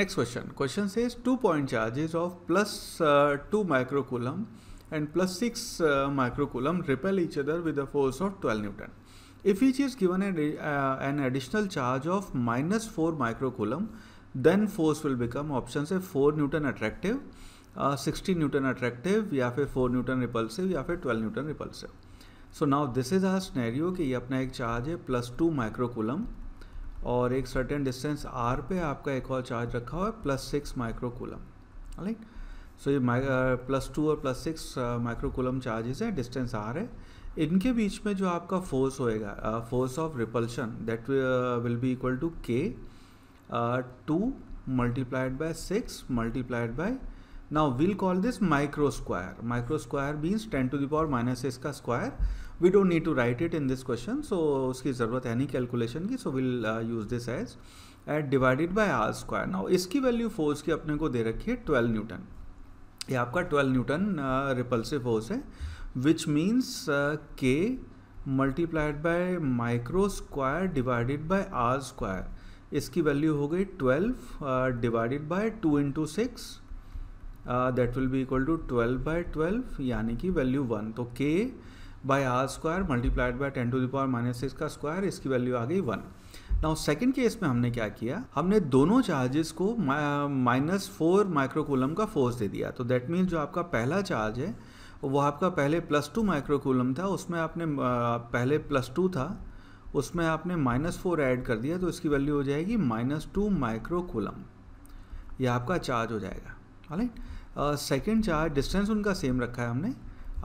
next question question is two point charges of plus two microcoulomb and plus six microcoulomb repel each other with a force of twelve newton if each is given an additional charge of minus four microcoulomb then force will become option से four newton attractive sixty newton attractive या फिर four newton repulsive या फिर twelve newton repulsive so now this is our scenario कि ये अपना एक charge है प्लस टू माइक्रोकुलम और एक सर्टेन डिस्टेंस आर पे आपका एक और चार्ज रखा हुआ है plus six microcoulomb right so ये प्लस टू uh, और प्लस सिक्स माइक्रोकुलम चार्जेस हैं डिस्टेंस आर है इनके बीच में जो आपका फोर्स होएगा force of repulsion that will be equal to k two multiplied by six multiplied by now we'll call this micro square micro square means 10 to the power minus s का square we don't need to write it in this question so uski zarurat hai nahi calculation ki so we'll uh, use this as at divided by r square now इसकी value force की अपने को दे रखी है 12 Newton ये आपका 12 Newton repulsive force है which means k multiplied by micro square divided by r square इसकी वैल्यू हो गई 12 divided by 2 into six that will be equal to twelve by twelve यानी कि वैल्यू वन तो k by r square multiplied by ten to the power minus six का square इसकी value आ गई वन नाउ सेकेंड केस में हमने क्या किया हमने दोनों चार्जेस को माइनस फोर माइक्रोकुलम का फोर्स दे दिया तो दैट मीन्स जो आपका पहला चार्ज है वो आपका पहले प्लस टू माइक्रोकुलम था उसमें आपने uh, पहले प्लस टू था उसमें आपने माइनस फोर ऐड कर दिया तो इसकी वैल्यू हो जाएगी माइनस टू माइक्रोकुलम यह आपका चार्ज हो जाएगा राइट सेकेंड चार्ज डिस्टेंस उनका सेम रखा है हमने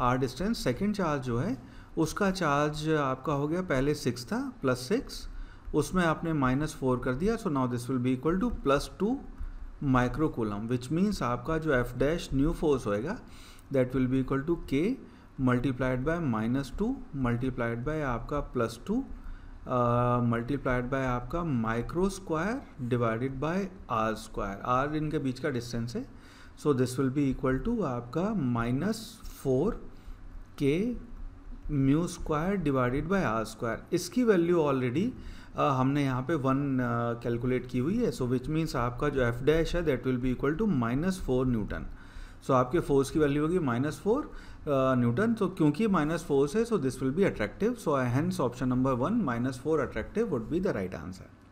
आर डिस्टेंस सेकेंड चार्ज जो है उसका चार्ज आपका हो गया पहले सिक्स था प्लस सिक्स उसमें आपने माइनस फोर कर दिया so now this will be equal to plus two microcoulomb which means आपका जो एफ डैश न्यू फोर्स होएगा that will be equal to k multiplied by minus two multiplied by आपका plus two multiplied by आपका micro square divided by r square r इनके बीच का distance है so this will be equal to आपका minus four k mu square divided by r square इसकी value already हमने यहाँ पे वन कैलकुलेट की हुई है सो विच मीन्स आपका जो एफ डैश है that will be equal to minus four newton so आपके फोर्स की वैल्यू होगी माइनस फोर न्यूटन तो क्योंकि माइनस फोर्स है so this will be attractive so hence option number one minus four attractive would be the right answer